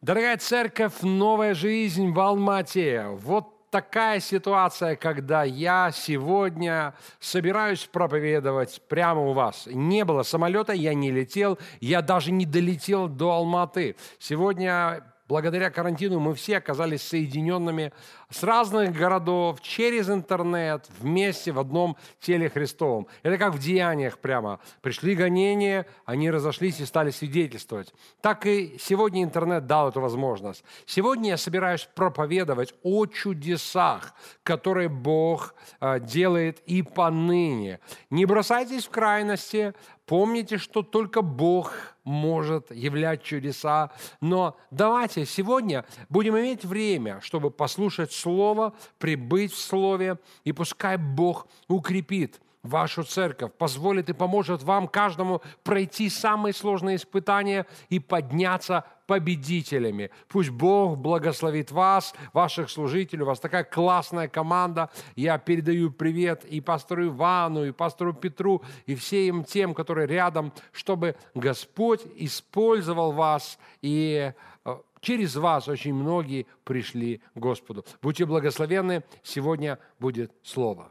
Дорогая церковь, новая жизнь в Алмате. Вот такая ситуация, когда я сегодня собираюсь проповедовать прямо у вас. Не было самолета, я не летел, я даже не долетел до Алматы. Сегодня благодаря карантину мы все оказались соединенными с разных городов, через интернет, вместе в одном теле Христовом. Это как в деяниях прямо. Пришли гонения, они разошлись и стали свидетельствовать. Так и сегодня интернет дал эту возможность. Сегодня я собираюсь проповедовать о чудесах, которые Бог э, делает и поныне. Не бросайтесь в крайности, Помните, что только Бог может являть чудеса, но давайте сегодня будем иметь время, чтобы послушать Слово, прибыть в Слове, и пускай Бог укрепит вашу церковь, позволит и поможет вам каждому пройти самые сложные испытания и подняться победителями. Пусть Бог благословит вас, ваших служителей. У вас такая классная команда. Я передаю привет и пастору Ивану, и пастору Петру, и всем тем, которые рядом, чтобы Господь использовал вас и э, через вас очень многие пришли к Господу. Будьте благословенны. Сегодня будет Слово.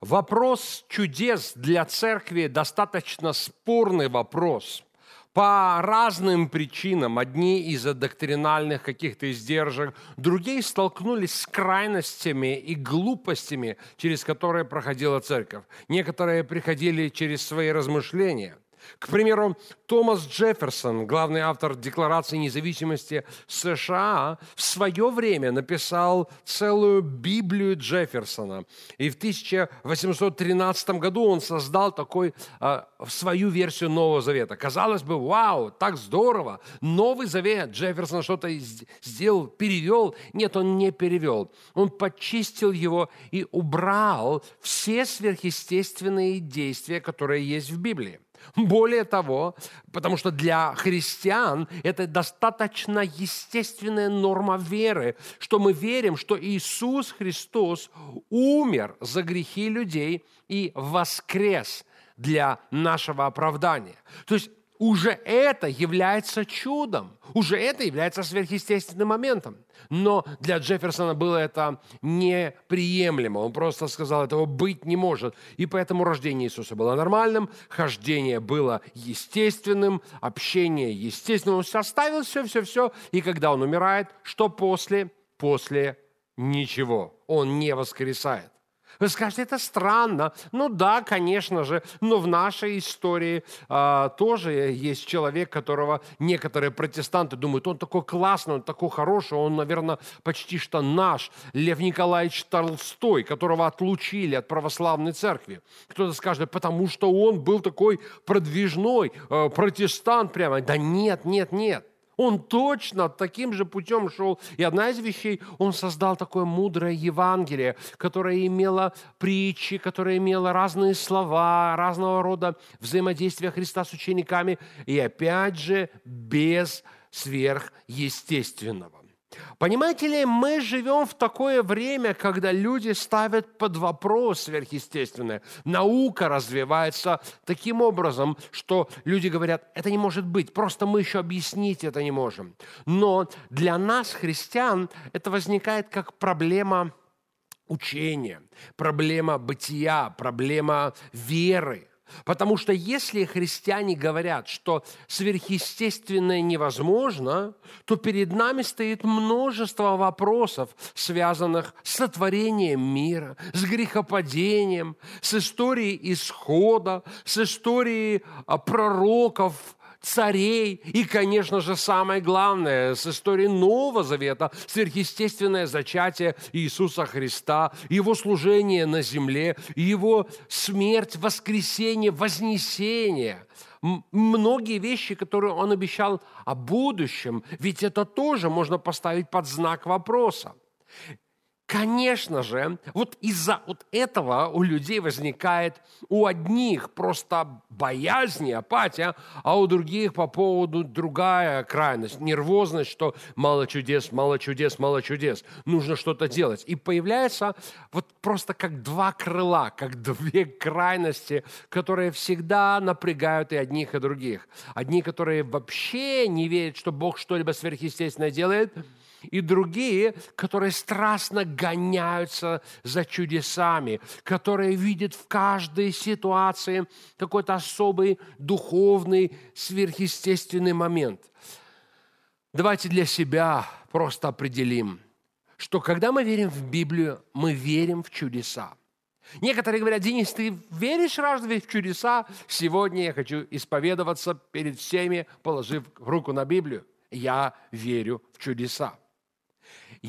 Вопрос чудес для церкви достаточно спорный вопрос – по разным причинам. Одни из-за доктринальных каких-то издержек, другие столкнулись с крайностями и глупостями, через которые проходила церковь. Некоторые приходили через свои размышления – к примеру, Томас Джефферсон, главный автор Декларации независимости США, в свое время написал целую Библию Джефферсона. И в 1813 году он создал такой, э, свою версию Нового Завета. Казалось бы, вау, так здорово, Новый Завет, Джефферсон что-то сделал, перевел. Нет, он не перевел. Он почистил его и убрал все сверхъестественные действия, которые есть в Библии. Более того, потому что для христиан это достаточно естественная норма веры, что мы верим, что Иисус Христос умер за грехи людей и воскрес для нашего оправдания. То есть уже это является чудом, уже это является сверхъестественным моментом. Но для Джефферсона было это неприемлемо. Он просто сказал, этого быть не может. И поэтому рождение Иисуса было нормальным, хождение было естественным, общение естественным. Он составил все-все-все, и когда он умирает, что после? После ничего. Он не воскресает. Вы скажете, это странно. Ну да, конечно же, но в нашей истории а, тоже есть человек, которого некоторые протестанты думают, он такой классный, он такой хороший, он, наверное, почти что наш. Лев Николаевич Толстой, которого отлучили от православной церкви. Кто-то скажет, потому что он был такой продвижной, э, протестант прямо. Да нет, нет, нет. Он точно таким же путем шел. И одна из вещей, он создал такое мудрое Евангелие, которое имело притчи, которое имело разные слова, разного рода взаимодействия Христа с учениками. И опять же, без сверхъестественного. Понимаете ли, мы живем в такое время, когда люди ставят под вопрос сверхъестественное. Наука развивается таким образом, что люди говорят, это не может быть, просто мы еще объяснить это не можем. Но для нас, христиан, это возникает как проблема учения, проблема бытия, проблема веры – Потому что если христиане говорят, что сверхъестественное невозможно, то перед нами стоит множество вопросов, связанных с сотворением мира, с грехопадением, с историей исхода, с историей а, пророков, царей и, конечно же, самое главное, с истории Нового Завета, сверхъестественное зачатие Иисуса Христа, Его служение на земле, Его смерть, воскресение, вознесение. Многие вещи, которые Он обещал о будущем, ведь это тоже можно поставить под знак вопроса. Конечно же, вот из-за вот этого у людей возникает у одних просто боязнь и апатия, а у других по поводу другая крайность, нервозность, что мало чудес, мало чудес, мало чудес, нужно что-то делать. И появляется вот просто как два крыла, как две крайности, которые всегда напрягают и одних, и других. Одни, которые вообще не верят, что Бог что-либо сверхъестественное делает – и другие, которые страстно гоняются за чудесами, которые видят в каждой ситуации какой-то особый духовный, сверхъестественный момент. Давайте для себя просто определим, что когда мы верим в Библию, мы верим в чудеса. Некоторые говорят, Денис, ты веришь разве в чудеса? Сегодня я хочу исповедоваться перед всеми, положив руку на Библию. Я верю в чудеса.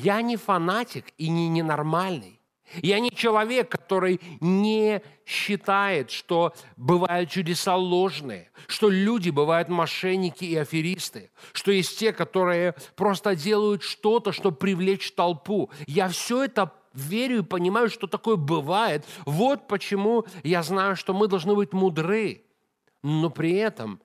Я не фанатик и не ненормальный. Я не человек, который не считает, что бывают чудеса ложные, что люди бывают мошенники и аферисты, что есть те, которые просто делают что-то, чтобы привлечь толпу. Я все это верю и понимаю, что такое бывает. Вот почему я знаю, что мы должны быть мудры, но при этом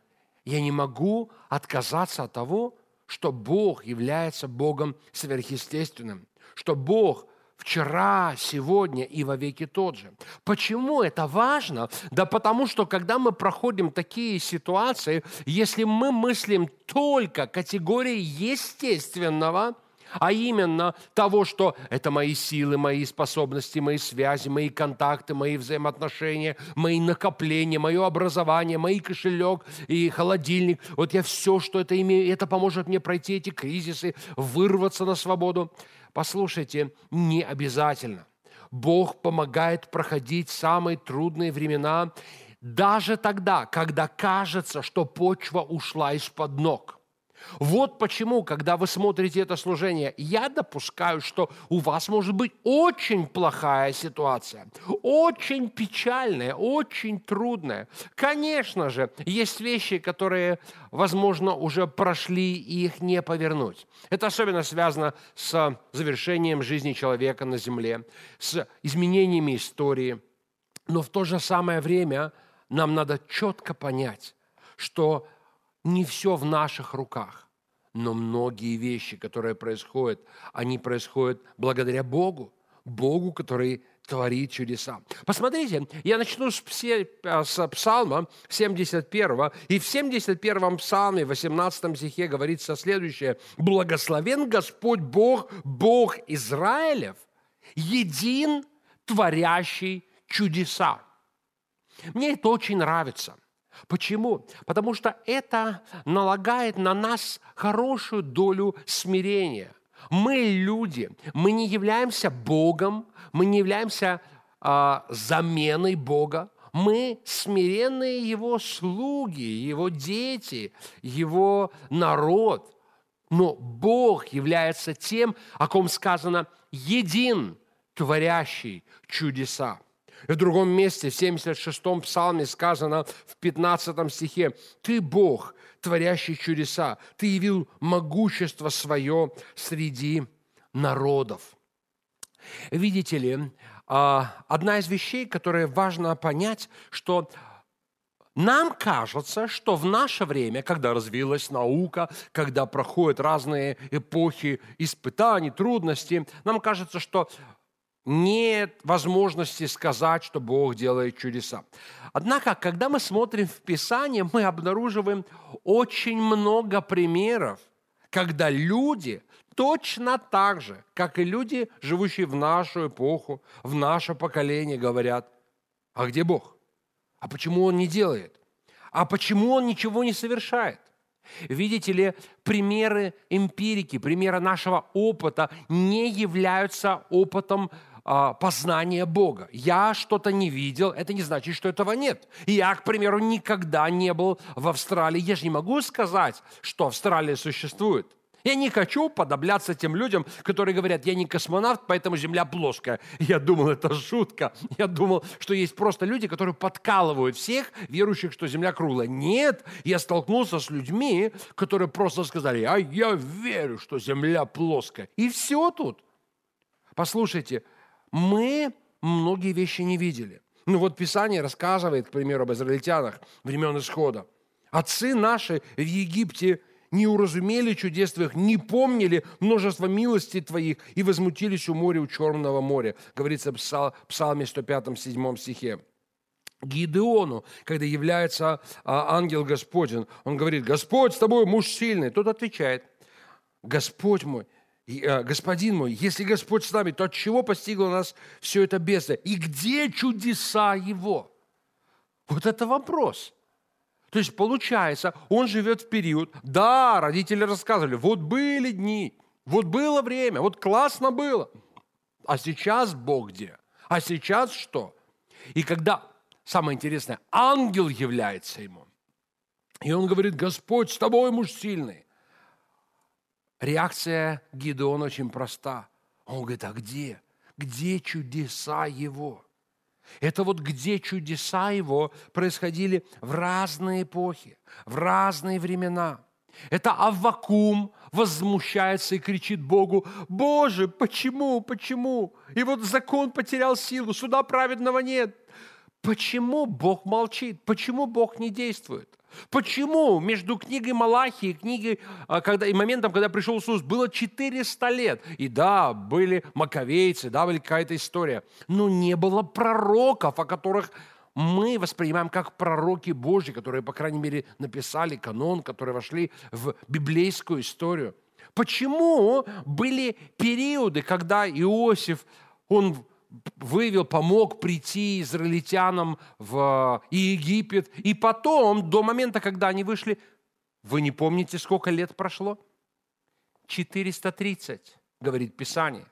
я не могу отказаться от того, что Бог является Богом сверхъестественным, что Бог вчера, сегодня и во веки тот же. Почему это важно? Да потому что, когда мы проходим такие ситуации, если мы мыслим только категории естественного – а именно того, что это мои силы, мои способности, мои связи, мои контакты, мои взаимоотношения, мои накопления, мое образование, мой кошелек и холодильник. Вот я все, что это имею, это поможет мне пройти эти кризисы, вырваться на свободу. Послушайте, не обязательно. Бог помогает проходить самые трудные времена, даже тогда, когда кажется, что почва ушла из-под ног – вот почему, когда вы смотрите это служение, я допускаю, что у вас может быть очень плохая ситуация, очень печальная, очень трудная. Конечно же, есть вещи, которые, возможно, уже прошли и их не повернуть. Это особенно связано с завершением жизни человека на земле, с изменениями истории. Но в то же самое время нам надо четко понять, что не все в наших руках, но многие вещи, которые происходят, они происходят благодаря Богу, Богу, который творит чудеса. Посмотрите, я начну с, а, с псалма 71, и в 71 псалме, 18 стихе говорится следующее. «Благословен Господь Бог, Бог Израилев, един, творящий чудеса». Мне это очень нравится. Почему? Потому что это налагает на нас хорошую долю смирения. Мы люди, мы не являемся Богом, мы не являемся э, заменой Бога, мы смиренные Его слуги, Его дети, Его народ. Но Бог является тем, о ком сказано «един, творящий чудеса». В другом месте, в 76-м псалме сказано в 15 стихе, «Ты Бог, творящий чудеса, Ты явил могущество свое среди народов». Видите ли, а, одна из вещей, которые важно понять, что нам кажется, что в наше время, когда развилась наука, когда проходят разные эпохи испытаний, трудностей, нам кажется, что нет возможности сказать, что Бог делает чудеса. Однако, когда мы смотрим в Писание, мы обнаруживаем очень много примеров, когда люди точно так же, как и люди, живущие в нашу эпоху, в наше поколение, говорят, а где Бог? А почему Он не делает? А почему Он ничего не совершает? Видите ли, примеры эмпирики, примеры нашего опыта не являются опытом а, познание Бога. Я что-то не видел, это не значит, что этого нет. я, к примеру, никогда не был в Австралии. Я же не могу сказать, что Австралия существует. Я не хочу подобляться тем людям, которые говорят, я не космонавт, поэтому Земля плоская. Я думал, это шутка. Я думал, что есть просто люди, которые подкалывают всех, верующих, что Земля круглая. Нет, я столкнулся с людьми, которые просто сказали, а я верю, что Земля плоская. И все тут. Послушайте, мы многие вещи не видели. Ну вот Писание рассказывает, к примеру, об израильтянах времен Исхода. Отцы наши в Египте не уразумели чудес твоих, не помнили множество милостей твоих и возмутились у моря, у Черного моря. Говорится в Псалме 105, 7 стихе. Гидеону, когда является а, ангел Господень, он говорит, Господь с тобой, муж сильный. Тот отвечает, Господь мой, Э, Господин мой, если Господь с нами, то от чего постигло нас все это бездна? И где чудеса Его? Вот это вопрос. То есть получается, он живет в период, да, родители рассказывали, вот были дни, вот было время, вот классно было. А сейчас Бог где? А сейчас что? И когда, самое интересное, ангел является ему, и он говорит, Господь с тобой, муж сильный, Реакция Гидеона очень проста. Он говорит, а где? Где чудеса его? Это вот где чудеса его происходили в разные эпохи, в разные времена. Это Аввакум возмущается и кричит Богу, «Боже, почему, почему? И вот закон потерял силу, суда праведного нет». Почему Бог молчит? Почему Бог не действует? Почему между книгой Малахии и книгой, а, когда, и моментом, когда пришел Иисус, было 400 лет? И да, были маковейцы, да, была какая-то история. Но не было пророков, о которых мы воспринимаем как пророки Божьи, которые, по крайней мере, написали канон, которые вошли в библейскую историю. Почему были периоды, когда Иосиф, он вывел, помог прийти израильтянам в э, Египет. И потом, до момента, когда они вышли, вы не помните, сколько лет прошло? 430, говорит Писание.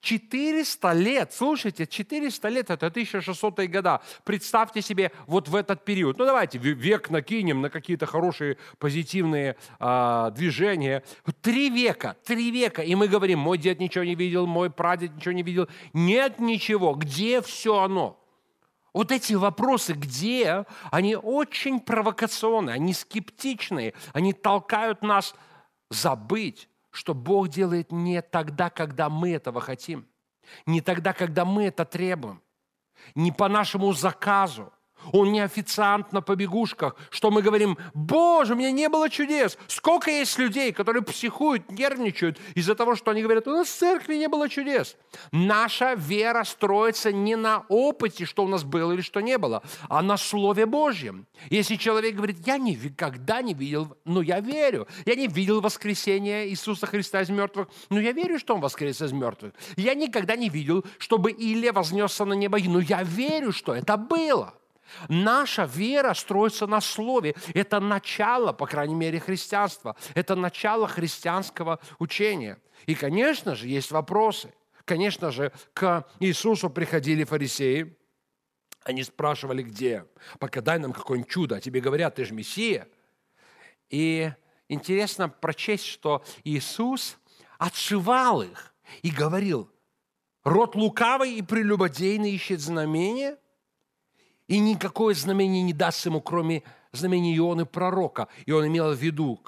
400 лет, слушайте, 400 лет, это 1600 года. Представьте себе вот в этот период. Ну давайте век накинем на какие-то хорошие позитивные э, движения. Три века, три века. И мы говорим, мой дед ничего не видел, мой прадед ничего не видел. Нет ничего. Где все оно? Вот эти вопросы, где, они очень провокационные, они скептичные, они толкают нас забыть что Бог делает не тогда, когда мы этого хотим, не тогда, когда мы это требуем, не по нашему заказу, он не официант на побегушках, что мы говорим, боже, у меня не было чудес. Сколько есть людей, которые психуют, нервничают из-за того, что они говорят, у нас в церкви не было чудес. Наша вера строится не на опыте, что у нас было или что не было, а на Слове Божьем. Если человек говорит, я никогда не видел, но я верю, я не видел воскресения Иисуса Христа из мертвых, но я верю, что Он воскрес из мертвых. Я никогда не видел, чтобы Илия вознесся на небо, но я верю, что это было. Наша вера строится на Слове. Это начало, по крайней мере, христианства. Это начало христианского учения. И, конечно же, есть вопросы. Конечно же, к Иисусу приходили фарисеи. Они спрашивали, где? Пока дай нам какое-нибудь чудо. А тебе говорят, ты же Мессия. И интересно прочесть, что Иисус отшивал их и говорил, род лукавый и прелюбодейный ищет знамения и никакое знамение не даст ему, кроме знамения Ионы Пророка. И он имел в виду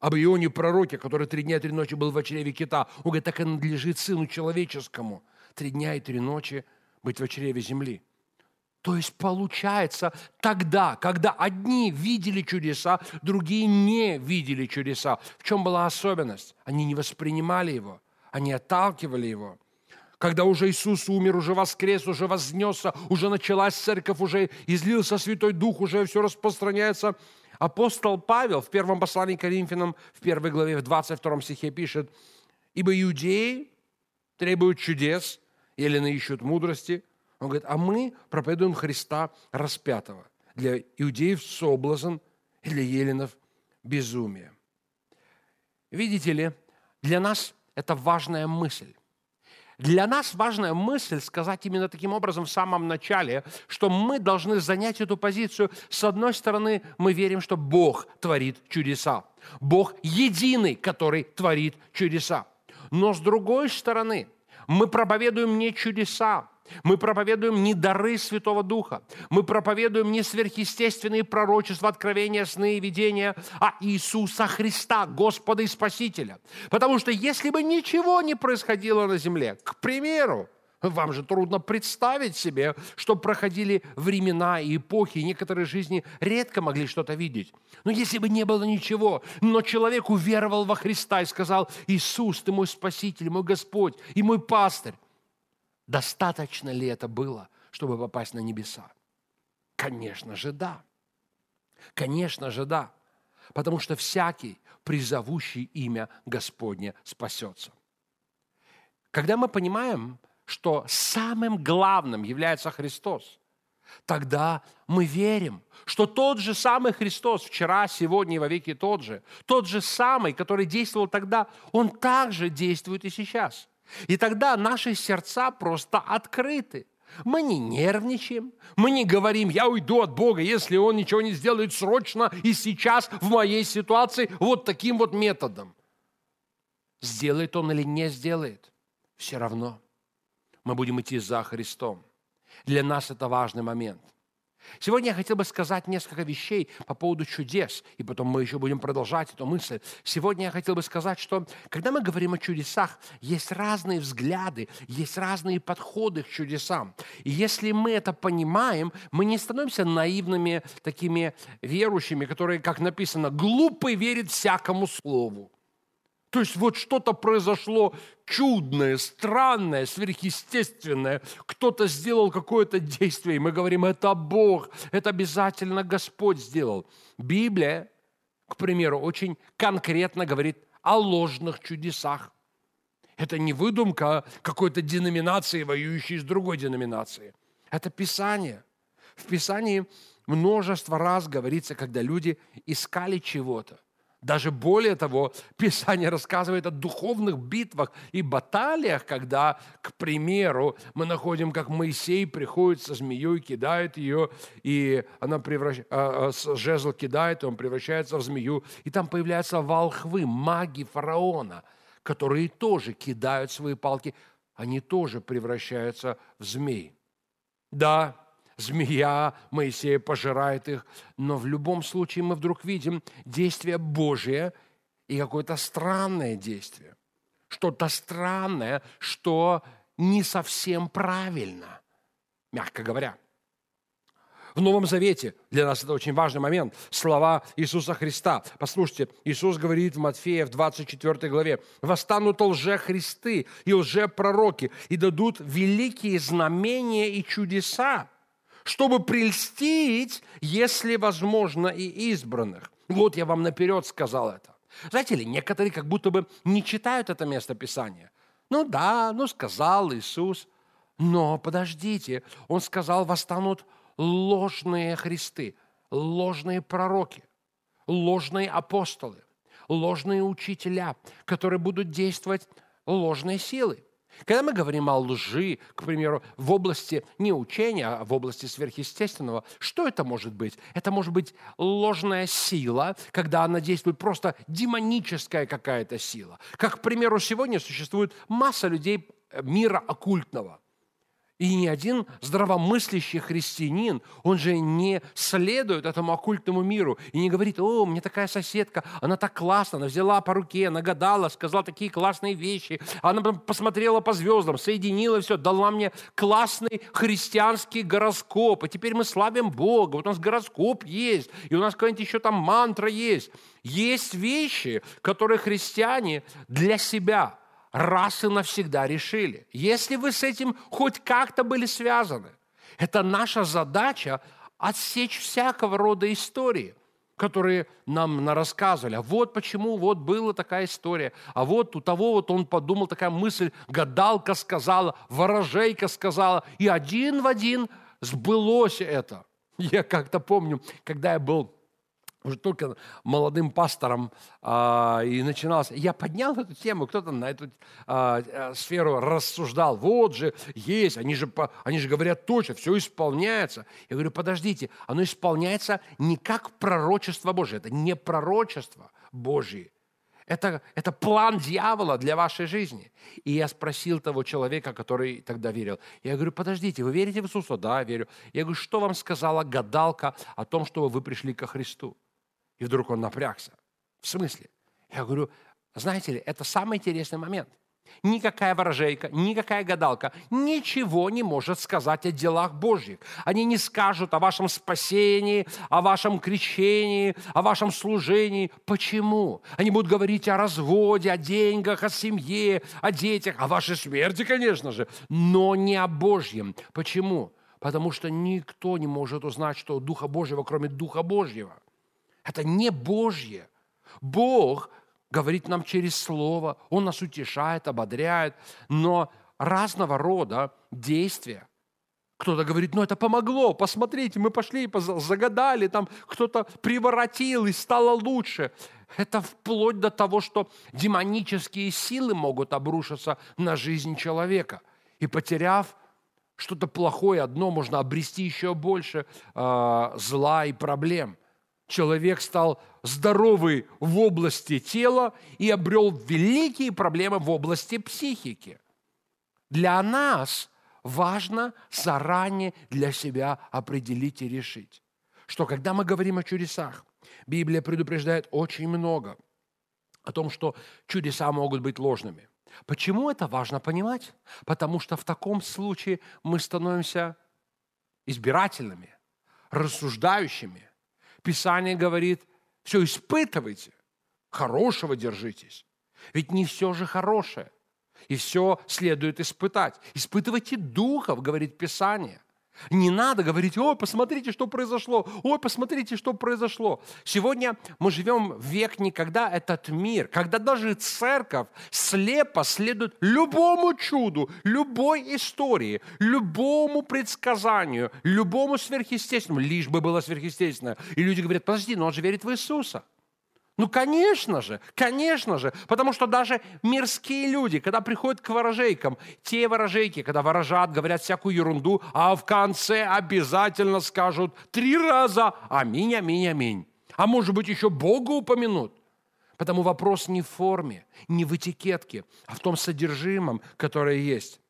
об Ионе Пророке, который три дня и три ночи был в чреве кита. Он говорит, так и надлежит Сыну Человеческому. Три дня и три ночи быть в чреве земли. То есть получается тогда, когда одни видели чудеса, другие не видели чудеса. В чем была особенность? Они не воспринимали его, они отталкивали его – когда уже Иисус умер, уже воскрес, уже вознесся, уже началась церковь, уже излился Святой Дух, уже все распространяется. Апостол Павел в первом послании к Коринфянам, в первой главе, в 22 стихе пишет, «Ибо иудеи требуют чудес, елены ищут мудрости». Он говорит, «А мы проповедуем Христа распятого». Для иудеев соблазн и для еленов безумие. Видите ли, для нас это важная мысль. Для нас важная мысль сказать именно таким образом в самом начале, что мы должны занять эту позицию. С одной стороны, мы верим, что Бог творит чудеса. Бог единый, который творит чудеса. Но с другой стороны, мы проповедуем не чудеса, мы проповедуем не дары Святого Духа. Мы проповедуем не сверхъестественные пророчества, откровения, сны и видения, а Иисуса Христа, Господа и Спасителя. Потому что если бы ничего не происходило на земле, к примеру, вам же трудно представить себе, что проходили времена и эпохи, и некоторые жизни редко могли что-то видеть. Но если бы не было ничего, но человек уверовал во Христа и сказал, «Иисус, Ты мой Спаситель, мой Господь и мой пастырь», Достаточно ли это было, чтобы попасть на небеса? Конечно же, да. Конечно же, да. Потому что всякий, призовущий имя Господне, спасется. Когда мы понимаем, что самым главным является Христос, тогда мы верим, что тот же самый Христос вчера, сегодня и во веки тот же, тот же самый, который действовал тогда, он также действует и сейчас – и тогда наши сердца просто открыты. Мы не нервничаем, мы не говорим, я уйду от Бога, если Он ничего не сделает срочно и сейчас в моей ситуации вот таким вот методом. Сделает Он или не сделает, все равно. Мы будем идти за Христом. Для нас это важный момент – Сегодня я хотел бы сказать несколько вещей по поводу чудес, и потом мы еще будем продолжать эту мысль. Сегодня я хотел бы сказать, что когда мы говорим о чудесах, есть разные взгляды, есть разные подходы к чудесам. И если мы это понимаем, мы не становимся наивными такими верующими, которые, как написано, глупый верит всякому слову. То есть вот что-то произошло чудное, странное, сверхъестественное. Кто-то сделал какое-то действие, и мы говорим, это Бог, это обязательно Господь сделал. Библия, к примеру, очень конкретно говорит о ложных чудесах. Это не выдумка какой-то деноминации, воюющей с другой деноминацией. Это Писание. В Писании множество раз говорится, когда люди искали чего-то, даже более того, Писание рассказывает о духовных битвах и баталиях, когда, к примеру, мы находим, как Моисей приходит со змеей, кидает ее, и она превращ... А, а, жезл кидает, и он превращается в змею, и там появляются волхвы, маги фараона, которые тоже кидают свои палки, они тоже превращаются в змей. Да, змея, Моисея пожирает их. Но в любом случае мы вдруг видим действие Божие и какое-то странное действие. Что-то странное, что не совсем правильно, мягко говоря. В Новом Завете, для нас это очень важный момент, слова Иисуса Христа. Послушайте, Иисус говорит в Матфея в 24 главе, «Восстанут лже-христы и лже-пророки, и дадут великие знамения и чудеса, чтобы прельстить, если возможно, и избранных. Вот я вам наперед сказал это. Знаете ли, некоторые как будто бы не читают это место Писания. Ну да, ну сказал Иисус. Но подождите, он сказал, восстанут ложные христы, ложные пророки, ложные апостолы, ложные учителя, которые будут действовать ложные силы. Когда мы говорим о лжи, к примеру, в области не учения, а в области сверхъестественного, что это может быть? Это может быть ложная сила, когда она действует просто демоническая какая-то сила. Как, к примеру, сегодня существует масса людей э, мира оккультного – и ни один здравомыслящий христианин, он же не следует этому оккультному миру и не говорит, о, мне такая соседка, она так классно, она взяла по руке, она гадала, сказала такие классные вещи, она посмотрела по звездам, соединила все, дала мне классный христианский гороскоп, и теперь мы славим Бога, вот у нас гороскоп есть, и у нас какая-нибудь еще там мантра есть. Есть вещи, которые христиане для себя – раз и навсегда решили. Если вы с этим хоть как-то были связаны, это наша задача отсечь всякого рода истории, которые нам рассказывали. А вот почему, вот была такая история. А вот у того вот он подумал такая мысль, гадалка сказала, ворожейка сказала. И один в один сбылось это. Я как-то помню, когда я был уже только молодым пастором а, и начинался. Я поднял эту тему, кто-то на эту а, а сферу рассуждал. Вот же есть, они же, они же говорят точно, все исполняется. Я говорю, подождите, оно исполняется не как пророчество Божие, это не пророчество Божие. Это, это план дьявола для вашей жизни. И я спросил того человека, который тогда верил. Я говорю, подождите, вы верите в Иисуса? Да, верю. Я говорю, что вам сказала гадалка о том, что вы пришли ко Христу? И вдруг он напрягся. В смысле? Я говорю, знаете ли, это самый интересный момент. Никакая ворожейка, никакая гадалка ничего не может сказать о делах Божьих. Они не скажут о вашем спасении, о вашем крещении, о вашем служении. Почему? Они будут говорить о разводе, о деньгах, о семье, о детях, о вашей смерти, конечно же, но не о Божьем. Почему? Потому что никто не может узнать, что Духа Божьего, кроме Духа Божьего – это не Божье. Бог говорит нам через Слово, Он нас утешает, ободряет, но разного рода действия. Кто-то говорит, ну это помогло, посмотрите, мы пошли, и загадали, там кто-то приворотил и стало лучше. Это вплоть до того, что демонические силы могут обрушиться на жизнь человека. И потеряв что-то плохое одно, можно обрести еще больше э, зла и проблем – человек стал здоровый в области тела и обрел великие проблемы в области психики. Для нас важно заранее для себя определить и решить, что когда мы говорим о чудесах, Библия предупреждает очень много о том, что чудеса могут быть ложными. Почему это важно понимать? Потому что в таком случае мы становимся избирательными, рассуждающими – Писание говорит, все испытывайте, хорошего держитесь. Ведь не все же хорошее, и все следует испытать. Испытывайте духов, говорит Писание. Не надо говорить, ой, посмотрите, что произошло, ой, посмотрите, что произошло. Сегодня мы живем в век никогда этот мир, когда даже церковь слепо следует любому чуду, любой истории, любому предсказанию, любому сверхъестественному, лишь бы было сверхъестественное. И люди говорят, подожди, но он же верит в Иисуса. Ну, конечно же, конечно же, потому что даже мирские люди, когда приходят к ворожейкам, те ворожейки, когда ворожат, говорят всякую ерунду, а в конце обязательно скажут три раза «Аминь, аминь, аминь». А может быть, еще Бога упомянут. Потому вопрос не в форме, не в этикетке, а в том содержимом, которое есть.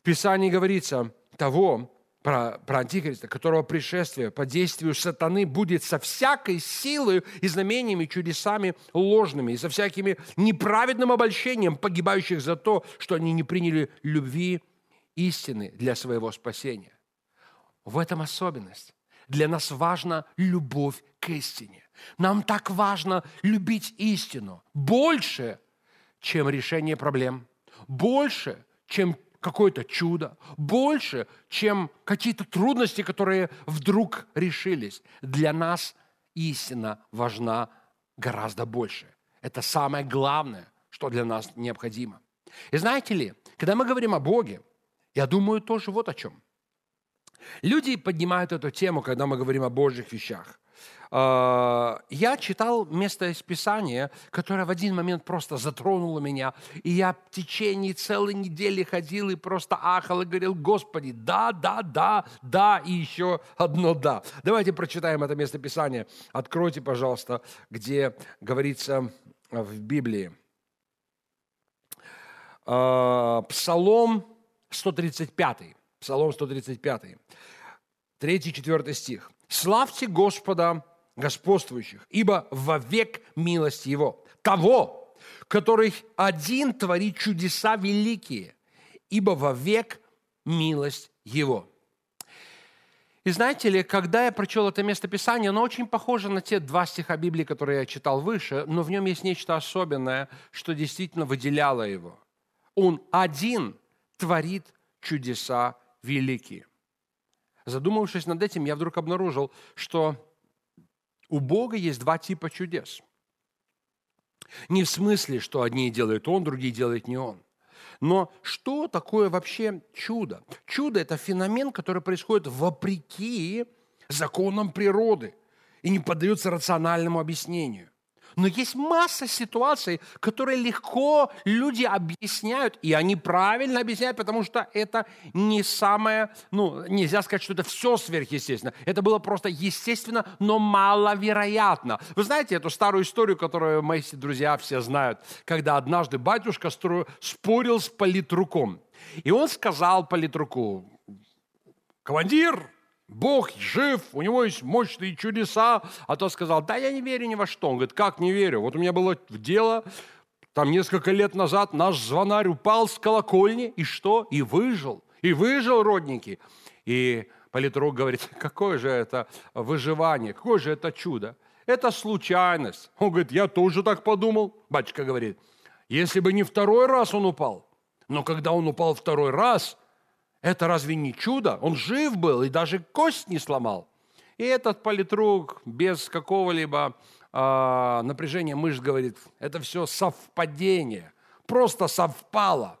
В Писании говорится, того, про, про Антихриста, которого пришествие по действию сатаны будет со всякой силой и знамениями, чудесами ложными, и со всякими неправедным обольщением погибающих за то, что они не приняли любви истины для своего спасения. В этом особенность. Для нас важна любовь к истине. Нам так важно любить истину больше, чем решение проблем, больше, чем какое-то чудо, больше, чем какие-то трудности, которые вдруг решились. Для нас истина важна гораздо больше. Это самое главное, что для нас необходимо. И знаете ли, когда мы говорим о Боге, я думаю тоже вот о чем. Люди поднимают эту тему, когда мы говорим о Божьих вещах. А, я читал место из Писания, которое в один момент просто затронуло меня, и я в течение целой недели ходил и просто ахал и говорил, Господи, да, да, да, да, и еще одно да. Давайте прочитаем это место Писания. Откройте, пожалуйста, где говорится в Библии. А, Псалом 135. Псалом 135. 3-4 стих. «Славьте Господа господствующих, ибо вовек милость Его, того, который один творит чудеса великие, ибо вовек милость Его». И знаете ли, когда я прочел это место писания, оно очень похоже на те два стиха Библии, которые я читал выше, но в нем есть нечто особенное, что действительно выделяло его. Он один творит чудеса великие. Задумавшись над этим, я вдруг обнаружил, что у Бога есть два типа чудес. Не в смысле, что одни делают Он, другие делают не Он. Но что такое вообще чудо? Чудо – это феномен, который происходит вопреки законам природы и не поддается рациональному объяснению. Но есть масса ситуаций, которые легко люди объясняют, и они правильно объясняют, потому что это не самое, ну, нельзя сказать, что это все сверхъестественно. Это было просто естественно, но маловероятно. Вы знаете эту старую историю, которую мои друзья все знают, когда однажды батюшка спорил с политруком. И он сказал политруку, командир, Бог жив, у него есть мощные чудеса. А тот сказал, да я не верю ни во что. Он говорит, как не верю? Вот у меня было дело, там несколько лет назад наш звонарь упал с колокольни, и что? И выжил. И выжил, родники. И политрук говорит, какое же это выживание, какое же это чудо. Это случайность. Он говорит, я тоже так подумал. Батюшка говорит, если бы не второй раз он упал, но когда он упал второй раз, это разве не чудо? Он жив был и даже кость не сломал. И этот политрук без какого-либо э, напряжения мышц говорит, это все совпадение, просто совпало.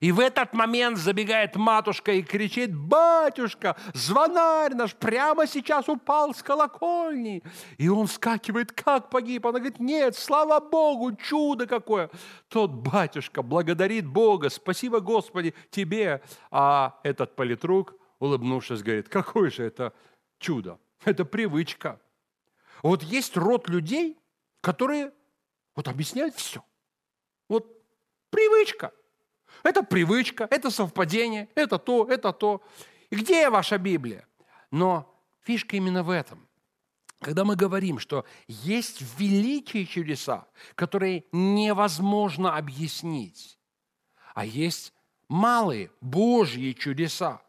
И в этот момент забегает матушка и кричит, «Батюшка, звонарь наш прямо сейчас упал с колокольни!» И он вскакивает, «Как погиб?» Она говорит, «Нет, слава Богу, чудо какое!» Тот батюшка благодарит Бога, «Спасибо, Господи, тебе!» А этот политрук, улыбнувшись, говорит, «Какое же это чудо! Это привычка!» Вот есть род людей, которые вот объясняют все. Вот привычка – это привычка, это совпадение, это то, это то. И где ваша Библия? Но фишка именно в этом. Когда мы говорим, что есть великие чудеса, которые невозможно объяснить, а есть малые Божьи чудеса,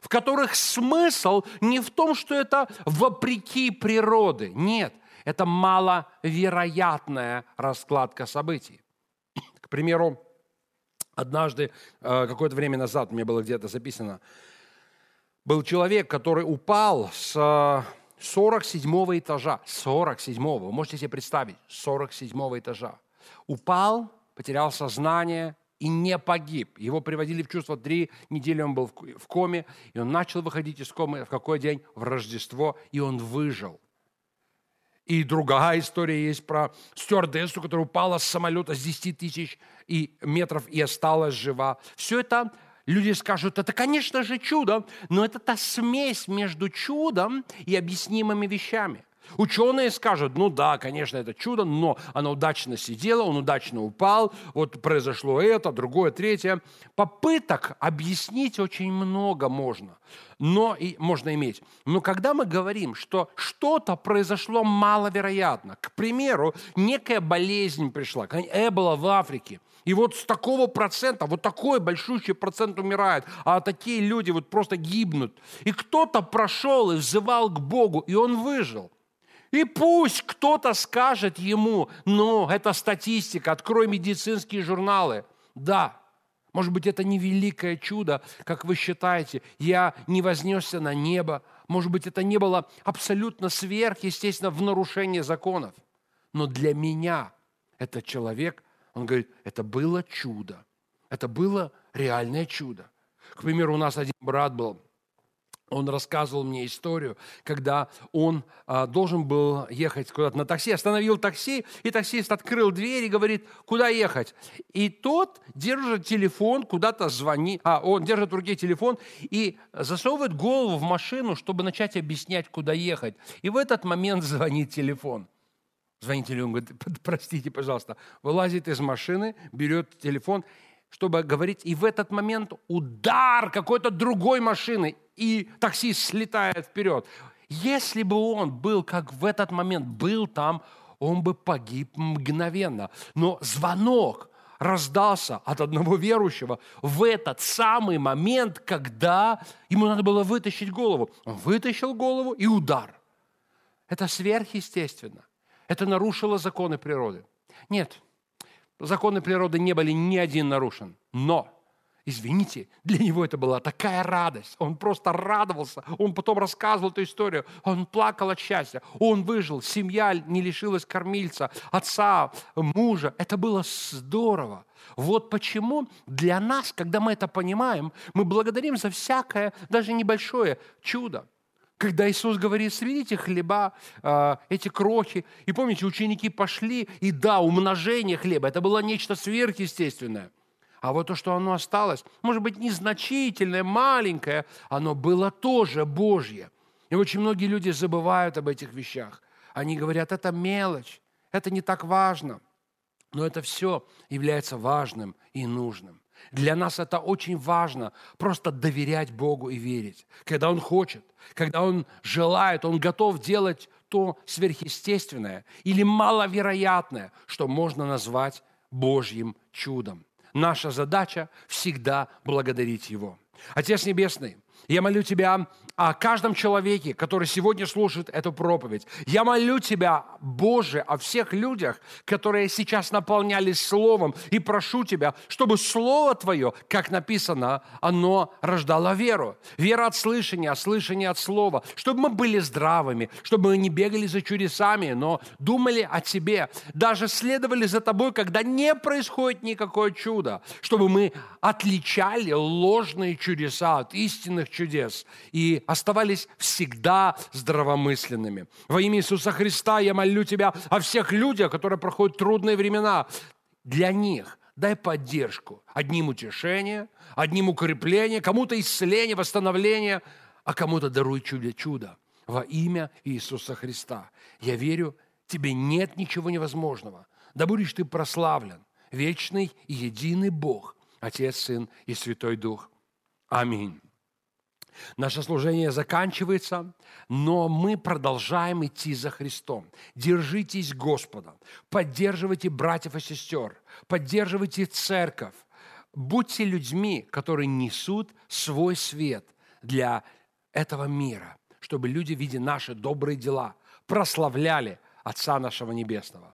в которых смысл не в том, что это вопреки природы. Нет, это маловероятная раскладка событий. К примеру, Однажды, э, какое-то время назад, мне было где-то записано, был человек, который упал с 47 э, этажа. 47 -го. Вы можете себе представить, 47 этажа. Упал, потерял сознание и не погиб. Его приводили в чувство три недели, он был в коме, и он начал выходить из комы в какой день? В Рождество, и он выжил. И другая история есть про стюардессу, которая упала с самолета с 10 тысяч и метров и осталась жива. Все это люди скажут, это, конечно же, чудо, но это та смесь между чудом и объяснимыми вещами – Ученые скажут, ну да, конечно, это чудо, но она удачно сидела, он удачно упал, вот произошло это, другое, третье. Попыток объяснить очень много можно, но и можно иметь. Но когда мы говорим, что что-то произошло маловероятно, к примеру, некая болезнь пришла, эбола в Африке, и вот с такого процента, вот такой большущий процент умирает, а такие люди вот просто гибнут. И кто-то прошел и взывал к Богу, и он выжил. И пусть кто-то скажет ему, ну, это статистика, открой медицинские журналы. Да, может быть, это не великое чудо, как вы считаете. Я не вознесся на небо. Может быть, это не было абсолютно сверхъестественно в нарушении законов. Но для меня этот человек, он говорит, это было чудо. Это было реальное чудо. К примеру, у нас один брат был – он рассказывал мне историю, когда он а, должен был ехать куда-то на такси, остановил такси, и таксист открыл дверь и говорит, куда ехать. И тот держит телефон, куда-то звонит, а он держит в руке телефон и засовывает голову в машину, чтобы начать объяснять, куда ехать. И в этот момент звонит телефон. Звонит телефон, говорит, простите, пожалуйста, вылазит из машины, берет телефон чтобы говорить. И в этот момент удар какой-то другой машины, и таксист слетает вперед. Если бы он был, как в этот момент был там, он бы погиб мгновенно. Но звонок раздался от одного верующего в этот самый момент, когда ему надо было вытащить голову. Он вытащил голову и удар. Это сверхъестественно. Это нарушило законы природы. Нет, Законы природы не были ни один нарушен. Но, извините, для него это была такая радость. Он просто радовался. Он потом рассказывал эту историю. Он плакал от счастья. Он выжил. Семья не лишилась кормильца, отца, мужа. Это было здорово. Вот почему для нас, когда мы это понимаем, мы благодарим за всякое, даже небольшое чудо. Когда Иисус говорит, сведите хлеба, а, эти крохи. И помните, ученики пошли, и да, умножение хлеба, это было нечто сверхъестественное. А вот то, что оно осталось, может быть, незначительное, маленькое, оно было тоже Божье. И очень многие люди забывают об этих вещах. Они говорят, это мелочь, это не так важно. Но это все является важным и нужным. Для нас это очень важно, просто доверять Богу и верить. Когда Он хочет, когда Он желает, Он готов делать то сверхъестественное или маловероятное, что можно назвать Божьим чудом. Наша задача всегда благодарить Его. Отец Небесный, я молю Тебя о каждом человеке, который сегодня слушает эту проповедь. Я молю Тебя, Боже, о всех людях, которые сейчас наполнялись Словом, и прошу Тебя, чтобы Слово Твое, как написано, оно рождало веру. Вера от слышания, а слышание от Слова. Чтобы мы были здравыми, чтобы мы не бегали за чудесами, но думали о Тебе. Даже следовали за Тобой, когда не происходит никакое чудо. Чтобы мы отличали ложные чудеса от истинных чудес. И оставались всегда здравомысленными. Во имя Иисуса Христа я молю Тебя о всех людях, которые проходят трудные времена. Для них дай поддержку. Одним утешение, одним укрепление, кому-то исцеление, восстановление, а кому-то даруй чудо-чудо. Во имя Иисуса Христа. Я верю, тебе нет ничего невозможного. Да будешь ты прославлен, вечный и единый Бог, Отец, Сын и Святой Дух. Аминь. Наше служение заканчивается, но мы продолжаем идти за Христом. Держитесь Господа, поддерживайте братьев и сестер, поддерживайте церковь. Будьте людьми, которые несут свой свет для этого мира, чтобы люди, видя наши добрые дела, прославляли Отца нашего Небесного.